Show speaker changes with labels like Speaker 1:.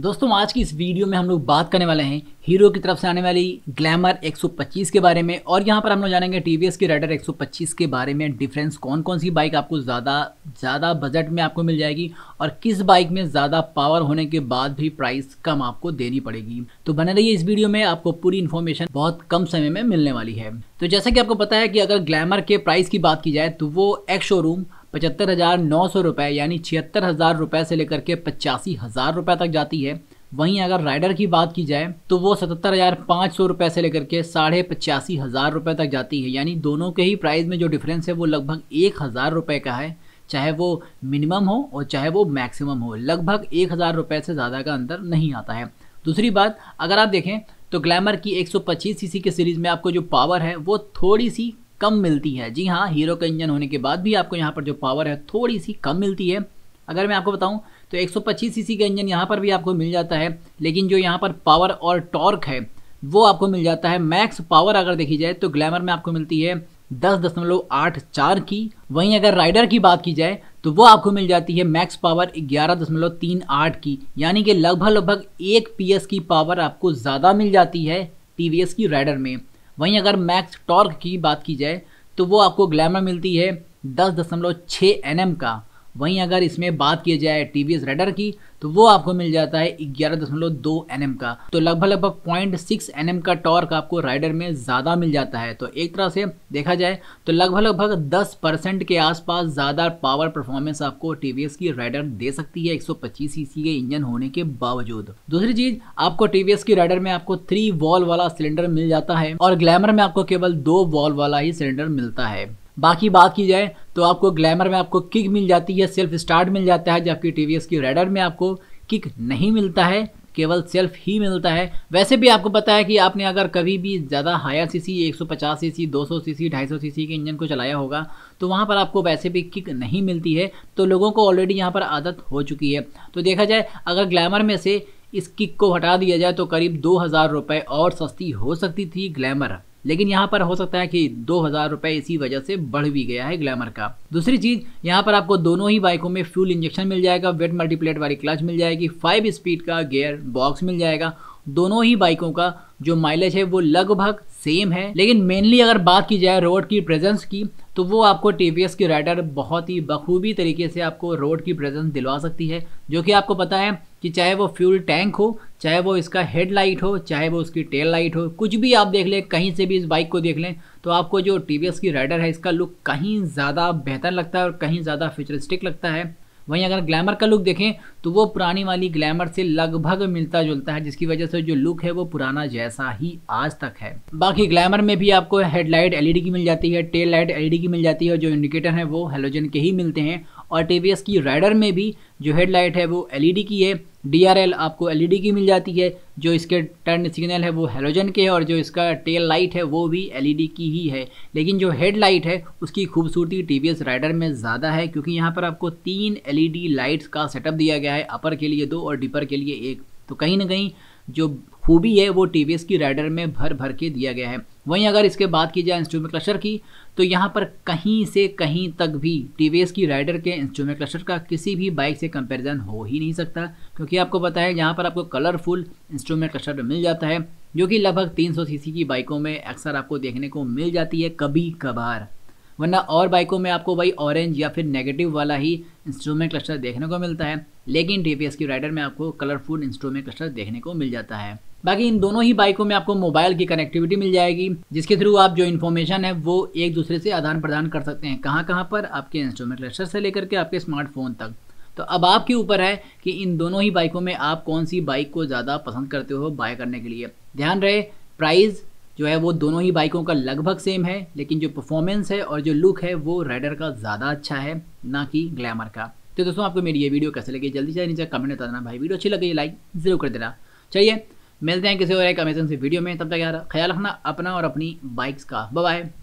Speaker 1: दोस्तों आज की इस वीडियो में हम लोग बात करने वाले हैं हीरो की तरफ से आने वाली ग्लैमर 125 के बारे में और यहाँ पर हम लोग जानेंगे टी की राइडर 125 के बारे में डिफरेंस कौन कौन सी बाइक आपको ज़्यादा ज़्यादा बजट में आपको मिल जाएगी और किस बाइक में ज़्यादा पावर होने के बाद भी प्राइस कम आपको देनी पड़ेगी तो बने रहिए इस वीडियो में आपको पूरी इन्फॉर्मेशन बहुत कम समय में मिलने वाली है तो जैसा कि आपको पता है कि अगर ग्लैमर के प्राइस की बात की जाए तो वो एक्स शोरूम पचहत्तर हज़ार नौ सौ रुपये यानी छिहत्तर हज़ार रुपये से लेकर के पचासी हज़ार रुपये तक जाती है वहीं अगर राइडर की बात की जाए तो वो सतहत्तर हज़ार पाँच सौ रुपये से लेकर के साढ़े पचासी हज़ार रुपये तक जाती है यानी दोनों के ही प्राइस में जो डिफरेंस है वो लगभग एक हज़ार रुपये का है चाहे वो मिनिमम हो और चाहे वो मैक्सिमम हो लगभग एक हज़ार रुपये से ज़्यादा का अंतर नहीं आता है दूसरी बात अगर आप देखें तो ग्लैमर की 125 सीसी के सीरीज़ में आपको जो पावर है वो थोड़ी सी कम मिलती है जी हाँ हीरो का इंजन होने के बाद भी आपको यहाँ पर जो पावर है थोड़ी सी कम मिलती है अगर मैं आपको बताऊँ तो एक सीसी का इंजन यहाँ पर भी आपको मिल जाता है लेकिन जो यहाँ पर पावर और टॉर्क है वो आपको मिल जाता है मैक्स पावर अगर देखी जाए तो ग्लैमर में आपको मिलती है दस दशमलव आठ चार की वहीं अगर राइडर की बात की जाए तो वो आपको मिल जाती है मैक्स पावर ग्यारह दशमलव तीन आठ की यानी कि लगभग लगभग एक पीएस की पावर आपको ज़्यादा मिल जाती है टीवीएस की राइडर में वहीं अगर मैक्स टॉर्क की बात की जाए तो वो आपको ग्लैमर मिलती है दस दशमलव छः एन का वहीं अगर इसमें बात की जाए टी वी की तो वो आपको मिल जाता है ग्यारह दशमलव दो एन का तो लगभग लगभग पॉइंट सिक्स एन का टॉर्क आपको राइडर में ज़्यादा मिल जाता है तो एक तरह से देखा जाए तो लगभग लगभग दस परसेंट के आसपास ज़्यादा पावर परफॉर्मेंस आपको टी की राइडर दे सकती है एक सौ सीसी के इंजन होने के बावजूद दूसरी चीज़ आपको टी की राइडर में आपको थ्री वॉल वाला सिलेंडर मिल जाता है और ग्लैमर में आपको केवल दो वॉल वाला ही सिलेंडर मिलता है बाकी बात की जाए तो आपको ग्लैमर में आपको किक मिल जाती है सेल्फ स्टार्ट मिल जाता है जबकि टी की रेडर में आपको किक नहीं मिलता है केवल सेल्फ ही मिलता है वैसे भी आपको पता है कि आपने अगर कभी भी ज़्यादा higher CC 150 CC 200 CC 250 CC के इंजन को चलाया होगा तो वहाँ पर आपको वैसे भी किक नहीं मिलती है तो लोगों को ऑलरेडी यहाँ पर आदत हो चुकी है तो देखा जाए अगर ग्लैमर में से इस किक को हटा दिया जाए तो करीब दो हज़ार रुपये और सस्ती हो सकती थी ग्लैमर लेकिन यहाँ पर हो सकता है कि दो हज़ार रुपए इसी वजह से बढ़ भी गया है ग्लैमर का दूसरी चीज़ यहाँ पर आपको दोनों ही बाइकों में फ्यूल इंजेक्शन मिल जाएगा वेट मल्टीप्लेट वाली क्लच मिल जाएगी फाइव स्पीड का गेयर बॉक्स मिल जाएगा दोनों ही बाइकों का जो माइलेज है वो लगभग सेम है लेकिन मेनली अगर बात की जाए रोड की प्रेजेंस की तो वो आपको टी वी एस की राइडर बहुत ही बखूबी तरीके से आपको रोड की प्रेजेंस दिलवा सकती है जो कि आपको पता है कि चाहे वो फ्यूल टैंक हो चाहे वो इसका हेड लाइट हो चाहे वो उसकी टेल लाइट हो कुछ भी आप देख लें कहीं से भी इस बाइक को देख लें तो आपको जो टी की राइडर है इसका लुक कहीं ज़्यादा बेहतर लगता है और कहीं ज़्यादा फ्यूचरिस्टिक लगता है वहीं अगर ग्लैमर का लुक देखें तो वो पुरानी वाली ग्लैमर से लगभग मिलता जुलता है जिसकी वजह से जो लुक है वो पुराना जैसा ही आज तक है बाकी ग्लैमर में भी आपको हेडलाइट एलईडी की मिल जाती है टेल लाइट एलईडी की मिल जाती है और जो इंडिकेटर है वो हेलोजन के ही मिलते हैं और टी की राइडर में भी जो हेडलाइट है वो एल e की है डी आपको एल e की मिल जाती है जो इसके टर्न सिग्नल है वो हेलोजन के है और जो इसका टेल लाइट है वो भी एल e की ही है लेकिन जो हेड लाइट है उसकी खूबसूरती टी राइडर में ज़्यादा है क्योंकि यहाँ पर आपको तीन एल लाइट्स का सेटअप दिया गया है अपर के लिए दो और डिपर के लिए एक तो कहीं ना कहीं जो खूबी है वो टी की राइडर में भर भर के दिया गया है वहीं अगर इसके बात की जाए इंस्ट्रूमेंट क्लस्टर की तो यहाँ पर कहीं से कहीं तक भी टी की राइडर के इंस्ट्रूमेंट क्लस्टर का किसी भी बाइक से कंपैरिजन हो ही नहीं सकता क्योंकि आपको पता है यहाँ पर आपको कलरफुल इंस्ट्रूमेंट क्लस्टर मिल जाता है जो कि लगभग 300 सीसी की बाइकों में अक्सर आपको देखने को मिल जाती है कभी कभार वरना और बाइकों में आपको भाई ऑरेंज या फिर नेगेटिव वाला ही इंस्ट्रूमेंट क्लस्टर देखने को मिलता है लेकिन एस की राइडर में आपको कलरफुल इंस्ट्रूमेंट क्लस्टर देखने को मिल जाता है बाकी इन दोनों ही बाइकों में आपको मोबाइल की कनेक्टिविटी मिल जाएगी जिसके थ्रू आप जो इन्फॉर्मेशन है वो एक दूसरे से आदान प्रदान कर सकते हैं कहाँ कहाँ पर आपके इंस्ट्रूमेंट क्लस्टर से लेकर के आपके स्मार्टफोन तक तो अब आपके ऊपर है कि इन दोनों ही बाइकों में आप कौन सी बाइक को ज़्यादा पसंद करते हो बाय करने के लिए ध्यान रहे प्राइस जो है वो दोनों ही बाइकों का लगभग सेम है लेकिन जो परफॉर्मेंस है और जो लुक है वो राइडर का ज़्यादा अच्छा है ना कि ग्लैमर का तो दोस्तों आपको मेरी ये वीडियो कैसे लगी जल्दी से नीचे कमेंट बता देना भाई वीडियो अच्छी लगी लाइक ज़रूर कर देना चलिए मिलते हैं किसी और एक अमेजन से वीडियो में तब तक यार ख्याल रखना अपना और अपनी बाइक्स का बाय